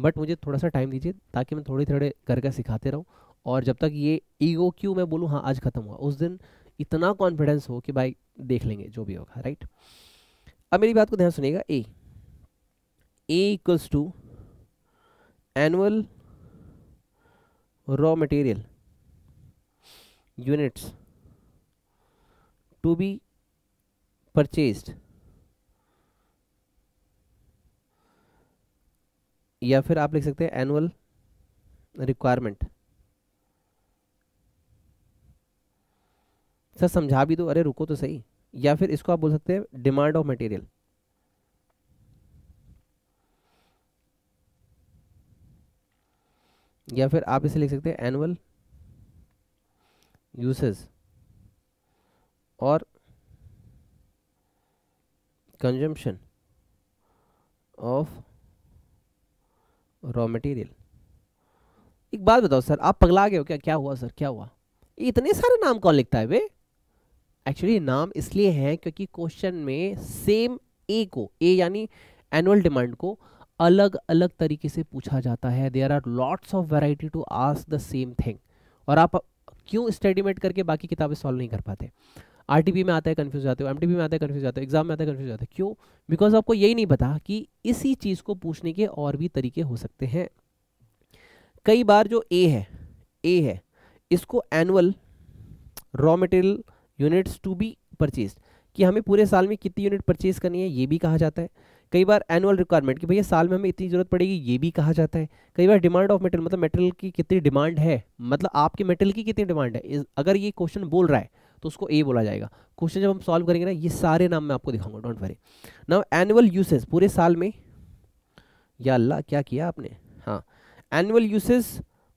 बट मुझे थोड़ा सा टाइम दीजिए ताकि मैं थोड़ी थोड़े करके सिखाते रहूँ और जब तक ये ईगो क्यों मैं बोलूँ हाँ आज ख़त्म हुआ उस दिन इतना कॉन्फिडेंस हो कि भाई देख लेंगे जो भी होगा राइट अब मेरी बात को ध्यान सुनिएगा A equals to annual raw material units to be purchased या फिर आप लिख सकते हैं एनुअल रिक्वायरमेंट सर समझा भी दो अरे रुको तो सही या फिर इसको आप बोल सकते हैं डिमांड ऑफ मटेरियल या फिर आप इसे लिख सकते हैं एनुअल यूसेस और कंजम्पशन ऑफ रॉ मटेरियल एक बात बताओ सर आप पगला गए हो क्या क्या हुआ सर क्या हुआ इतने सारे नाम कौन लिखता है वे एक्चुअली नाम इसलिए है क्योंकि क्वेश्चन में सेम ए को ए यानी एनुअल डिमांड को अलग अलग तरीके से पूछा जाता है there are lots of variety to ask the same thing और आप क्यों स्टडीमेट करके बाकी किताबें सॉल्व नहीं कर पाते पी में आता है कन्फ्यूज जाते हो एमटीपी में आता है कन्फ्यूज जाते हो एग्जाम में आता है कन्फ्यूज जाते हैं क्यों बिकॉज आपको यही नहीं पता कि इसी चीज़ को पूछने के और भी तरीके हो सकते हैं कई बार जो ए है ए है इसको annual raw material units to be purchase कि हमें पूरे साल में कितनी यूनिट परचेज करनी है ये भी कहा जाता है कई बार एनुअल रिक्वायरमेंट कि भैया साल में हमें इतनी ज़रूरत पड़ेगी ये भी कहा जाता है कई बार डिमांड ऑफ मेटल मतलब मेटल की कितनी डिमांड है मतलब आपके मेटल की कितनी डिमांड है अगर ये क्वेश्चन बोल रहा है तो उसको ए बोला जाएगा क्वेश्चन जब हम सॉल्व करेंगे ना ये सारे नाम मैं आपको दिखाऊंगा don't worry now annual usage पूरे साल में या अल्लाह क्या किया आपने हाँ एनुअल यूसेज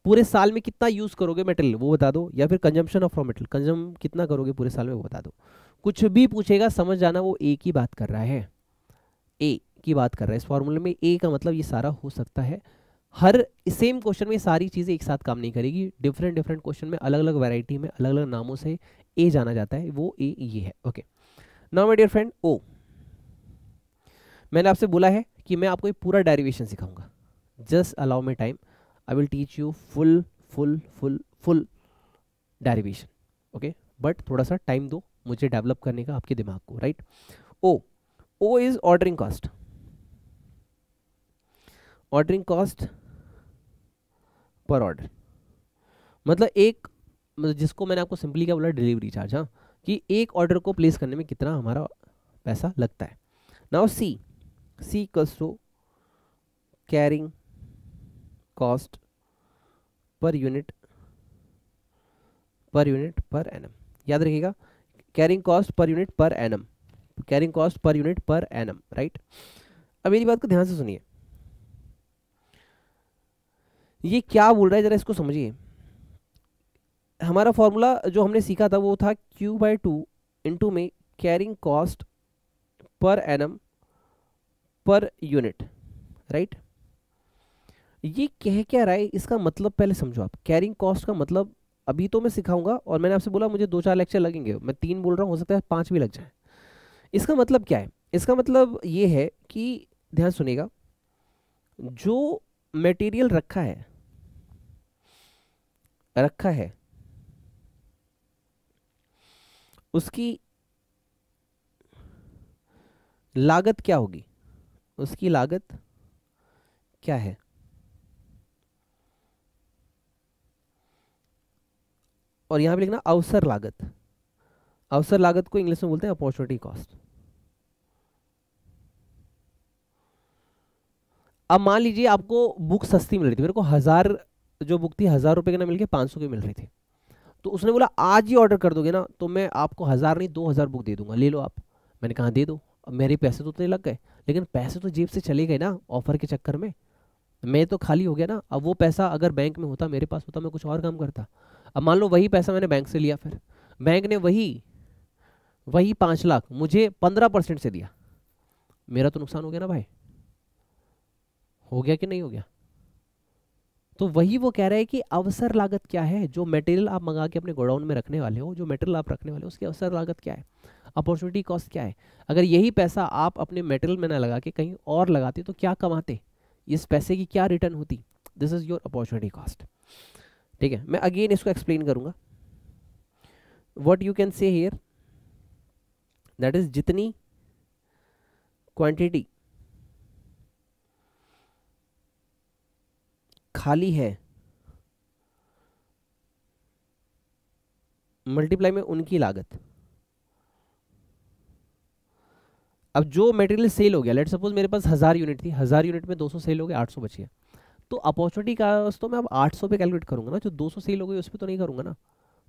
पूरे साल में कितना यूज करोगे मेटल वो बता दो या फिर consumption of raw metal consume कितना करोगे पूरे साल में वो बता दो कुछ भी पूछेगा समझ जाना वो ए की बात कर रहा है ए की बात कर रहा है इस फॉर्मूले में ए का मतलब ये सारा हो सकता है हर सेम क्वेश्चन में सारी चीज़ें एक साथ काम नहीं करेगी डिफरेंट डिफरेंट क्वेश्चन में अलग अलग वैरायटी में अलग अलग नामों से ए जाना जाता है वो ए ये है okay now my dear friend ओ मैंने आपसे बोला है कि मैं आपको एक पूरा डेरिवेशन सिखाऊंगा just allow me time I will teach you full full full full derivation okay but थोड़ा सा टाइम दो मुझे डेवलप करने का आपके दिमाग को right O O is ordering cost ordering cost per order मतलब एक मतलब जिसको मैंने आपको सिंपली क्या बोला डिलीवरी चार्ज हाँ कि एक ऑर्डर को प्लेस करने में कितना हमारा पैसा लगता है नाउ सी सी कस्टो carrying cost per unit per unit per annum याद रखिएगा carrying cost per unit per annum carrying cost per unit per annum right अब मेरी बात को ध्यान से सुनिए ये क्या बोल रहा है जरा इसको समझिए हमारा फॉर्मूला जो हमने सीखा था वो था क्यू बाई टू इंटू में carrying cost per annum per unit right ये कह क्या रहा है इसका मतलब पहले समझो आप कैरिंग कॉस्ट का मतलब अभी तो मैं सिखाऊंगा और मैंने आपसे बोला मुझे दो चार लेक्चर लगेंगे मैं तीन बोल रहा हूँ हो सकता है पाँच भी लग जाए इसका मतलब क्या है इसका मतलब ये है कि ध्यान सुनेगा जो मटेरियल रखा है रखा है उसकी लागत क्या होगी उसकी लागत क्या है और यहाँ पे लिखना अवसर लागत अवसर लागत को इंग्लिश में बोलते हैं अपॉर्चुनिटी कॉस्ट अब मान लीजिए आपको बुक सस्ती मिल रही थी मेरे को हज़ार जो बुक थी हज़ार रुपए की ना मिलके पांच सौ की मिल रही थी तो उसने बोला आज ही ऑर्डर कर दोगे ना तो मैं आपको हज़ार नहीं दो हज़ार बुक दे दूंगा ले लो आप मैंने कहा दे दो मेरे पैसे तो उतने लग गए लेकिन पैसे तो जेब से चले गए ना ऑफर के चक्कर में मैं तो खाली हो गया ना अब वो पैसा अगर बैंक में होता मेरे पास होता मैं कुछ और काम करता अब मान लो वही पैसा मैंने बैंक से लिया फिर बैंक ने वही वही पाँच लाख मुझे पंद्रह परसेंट से दिया मेरा तो नुकसान हो गया ना भाई हो गया कि नहीं हो गया तो वही वो कह रहा है कि अवसर लागत क्या है जो मटेरियल आप मंगा के अपने गोडाउन में रखने वाले हो जो मटेरियल आप रखने वाले हो उसकी अवसर लागत क्या है अपॉर्चुनिटी कॉस्ट क्या है अगर यही पैसा आप अपने मेटेरियल में ना लगा के कहीं और लगाते तो क्या कमाते इस पैसे की क्या रिटर्न होती this is your opportunity cost ठीक है मैं अगेन इसको एक्सप्लेन करूंगा what you can say here that is जितनी क्वांटिटी खाली है मल्टीप्लाई में उनकी लागत अब जो मटेरियल सेल हो गया लेट सपोज मेरे पास हज़ार यूनिट थी हज़ार यूनिट में 200 सेल हो गया 800 बच गया तो अपॉर्चुनिटी कॉस्ट तो मैं अब 800 पे कैलकुलेट करूंगा ना जो 200 सेल हो गई उस पर तो नहीं करूंगा ना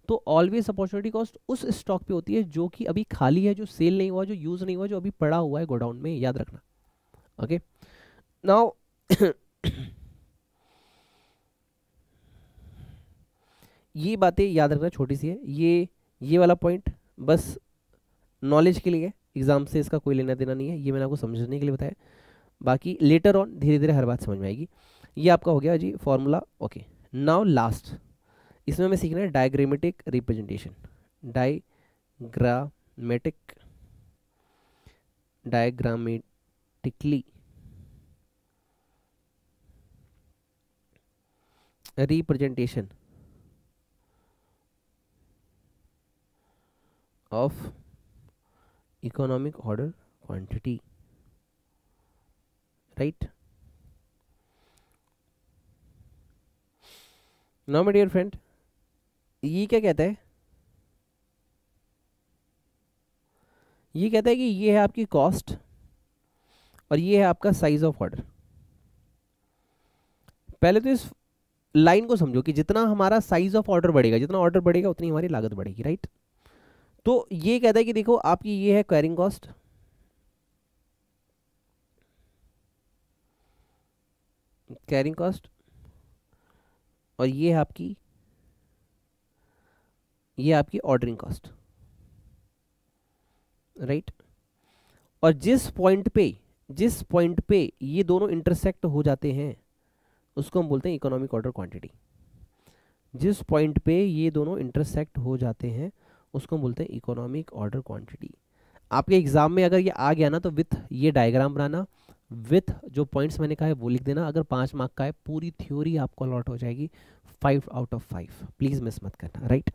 तो ऑलवेज अपॉर्चुनिटी कॉस्ट उस स्टॉक पे होती है जो कि अभी खाली है जो सेल नहीं हुआ जो यूज़ नहीं हुआ जो अभी पड़ा हुआ है गोडाउन में याद रखना ओके नाउ ये बातें याद रखना छोटी सी है ये ये वाला पॉइंट बस नॉलेज के लिए एग्जाम से इसका कोई लेना देना नहीं है ये मैंने आपको समझने के लिए बताया बाकी लेटर ऑन धीरे धीरे हर बात समझ में आएगी ये आपका हो गया जी फॉर्मूला ओके नाउ लास्ट इसमें हमें सीखना है diagrammatic representation diagrammatic diagrammatically representation of economic order quantity right no my dear friend ये क्या कहता है ये कहता है कि ये है आपकी कॉस्ट और ये है आपका साइज ऑफ ऑर्डर पहले तो इस लाइन को समझो कि जितना हमारा साइज ऑफ ऑर्डर बढ़ेगा जितना ऑर्डर बढ़ेगा उतनी हमारी लागत बढ़ेगी राइट तो ये कहता है कि देखो आपकी ये है कैरिंग कॉस्ट कैरिंग कॉस्ट और ये है आपकी ये आपकी ऑर्डरिंग कॉस्ट राइट और जिस पॉइंट पे जिस पॉइंट पे ये दोनों इंटरसेक्ट हो जाते हैं उसको हम बोलते हैं इकोनॉमिक ऑर्डर क्वांटिटी जिस पॉइंट पे ये दोनों इंटरसेक्ट हो जाते हैं उसको हम बोलते हैं इकोनॉमिक ऑर्डर क्वांटिटी आपके एग्जाम में अगर ये आ गया ना तो विथ ये डायग्राम बनाना विथ जो पॉइंट्स मैंने कहा है वो लिख देना अगर पाँच मार्क का है पूरी थ्योरी आपको अलॉट हो जाएगी five out of five please miss मत करना राइट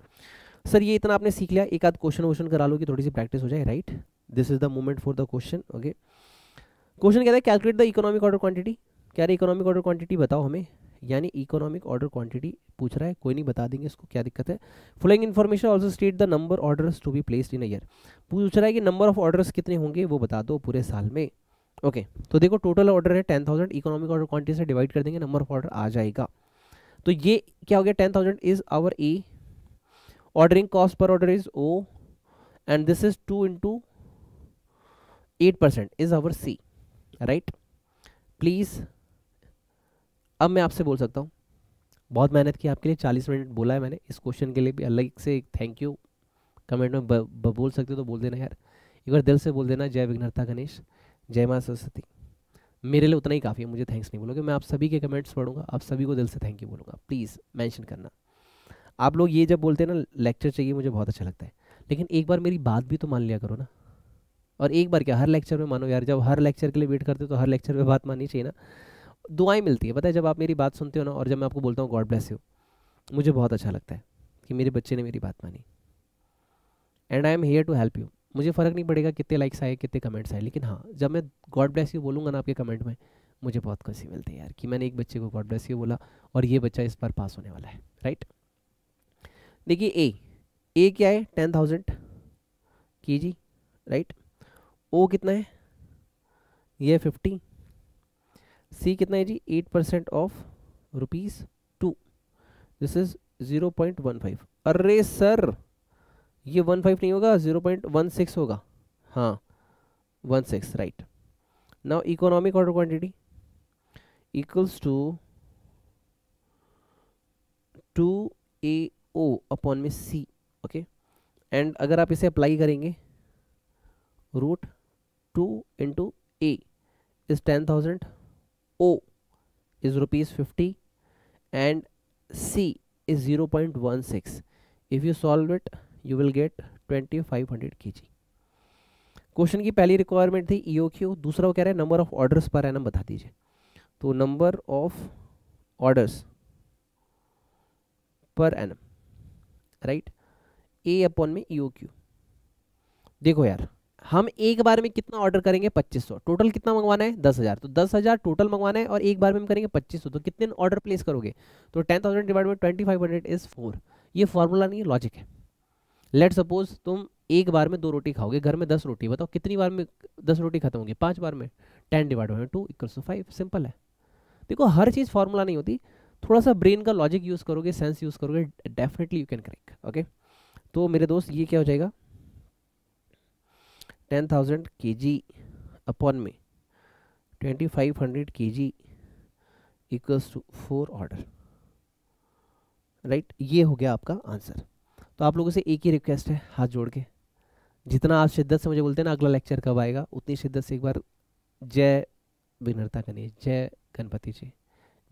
सर ये इतना आपने सीख लिया एक आध क्वेश्चन वोशन करा लो कि थोड़ी सी प्रैक्टिस हो जाए right this is the moment for the question okay question कहता है calculate the economic order quantity क्या रही इकोनॉमिक ऑर्डर क्वांटिटी बताओ हमें यानी इकोनॉमिक ऑर्डर क्वांटिटी पूछ रहा है कोई नहीं बता देंगे इसको क्या दिक्कत है following information also state the number orders to be placed in a year पूछ रहा है कि नंबर ऑफ ऑर्डर्स कितने होंगे वो बता दो पूरे साल में ओके तो देखो टोटल ऑर्डर है ten thousand economic order quantity से डिवाइड कर देंगे नंबर ऑफ ऑर्डर आ जाएगा तो ये क्या हो गया ten thousand is our A ordering cost per order is O and this is two into eight percent is our C right please अब मैं आपसे बोल सकता हूँ बहुत मेहनत की आपके लिए चालीस मिनट बोला है मैंने इस क्वेश्चन के लिए भी अलग से थैंक यू कमेंट में ब, ब, बोल सकते हो तो बोल देना यार एक बार दिल से बोल देना जय विघ्नता गणेश जय माँ सरस्वती मेरे लिए उतना ही काफ़ी है मुझे थैंक्स नहीं बोलोगे मैं आप सभी के कमेंट्स पढ़ूंगा आप सभी को दिल से थैंक यू बोलूँगा प्लीज़ मैंशन करना आप लोग ये जब बोलते हैं ना लेक्चर चाहिए मुझे बहुत अच्छा लगता है लेकिन एक बार मेरी बात भी तो मान लिया करो ना और एक बार क्या हर लेक्चर में मानो यार जब हर लेक्चर के लिए वेट करते हो तो हर लेक्चर में बात माननी चाहिए ना दुआएं मिलती है पता है जब आप मेरी बात सुनते हो ना और जब मैं आपको बोलता हूँ गॉड ब्लेस यू मुझे बहुत अच्छा लगता है कि मेरे बच्चे ने मेरी बात मानी and I am here to help you मुझे फ़र्क नहीं पड़ेगा कितने लाइक्स आए कितने कमेंट्स आए लेकिन हाँ जब मैं गॉड ब्लेस यू बोलूँगा ना आपके कमेंट में मुझे बहुत खुशी मिलती है यार कि मैंने एक बच्चे को गॉड ब्लेस यू बोला और ये बच्चा इस बार पास होने वाला है राइट देखिए ए ए क्या है टेन थाउजेंड के जी राइट ओ कितना है ये फिफ्टी सी कितना है जी eight percent of rupees two this is zero point one five अरे सर ये वन फाइव नहीं होगा ज़ीरो पॉइंट वन सिक्स होगा हाँ one six right now economic order quantity equals to two A O upon में C okay and अगर आप इसे अप्लाई करेंगे root two into A is ten thousand O is rupees fifty and C is zero point one six if you solve it you will get twenty five hundred K G question की पहली requirement थी EO e ओ दूसरा वो कह रहा है number of orders पर है ना बता दीजिए तो number of orders per N right A upon में ईओ e क्यू देखो यार हम एक बार में कितना ऑर्डर करेंगे 2500 टोटल कितना मंगवाना है 10000 तो 10000 टोटल मंगवाना है और एक बार में हम करेंगे 2500 तो कितने ऑर्डर प्लेस करोगे तो 10000 थाउजेंड डिवाइड में ट्वेंटी इज फोर ये फॉर्मूला नहीं है लॉजिक है लेट सपोज तुम एक बार में दो रोटी खाओगे घर में दस रोटी बताओ कितनी बार में दस रोटी खत्म होगी पांच बार में ten divide by two equals to five simple है देखो हर चीज़ फॉर्मूला नहीं होती थोड़ा सा ब्रेन का लॉजिक यूज़ करोगे सेंस यूज़ करोगे definitely you can crack okay तो मेरे दोस्त ये क्या हो जाएगा ten thousand K G upon में twenty five hundred K G equals to four order right ये हो गया आपका आंसर तो आप लोगों से एक ही रिक्वेस्ट है हाथ जोड़ के जितना आप शिद्दत से मुझे बोलते हैं ना अगला लेक्चर कब आएगा उतनी शिद्दत से एक बार जय विनरता करिए जय गणपति जी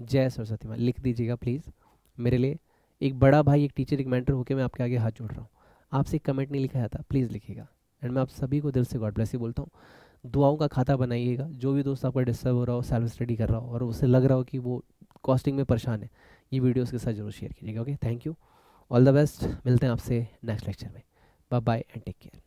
जय सरस्वती माँ लिख दीजिएगा प्लीज़ मेरे लिए एक बड़ा भाई एक टीचर एक मेंटर होकर मैं आपके आगे हाथ जोड़ रहा हूँ आपसे एक कमेंट नहीं लिखा जाता प्लीज़ लिखिएगा एंड मैं आप सभी को दिल से गॉड ब्लेस ही बोलता हूँ दुआओं का खाता बनाइएगा जो भी दोस्त आपका डिस्टर्ब हो रहा हो सेल्फ स्टडी कर रहा हो और उसे लग रहा हो कि वो कॉस्टिंग में परेशान है ये वीडियो उसके साथ जरूर शेयर कीजिएगा okay thank you all the best मिलते हैं आपसे नेक्स्ट लेक्चर में bye bye and take care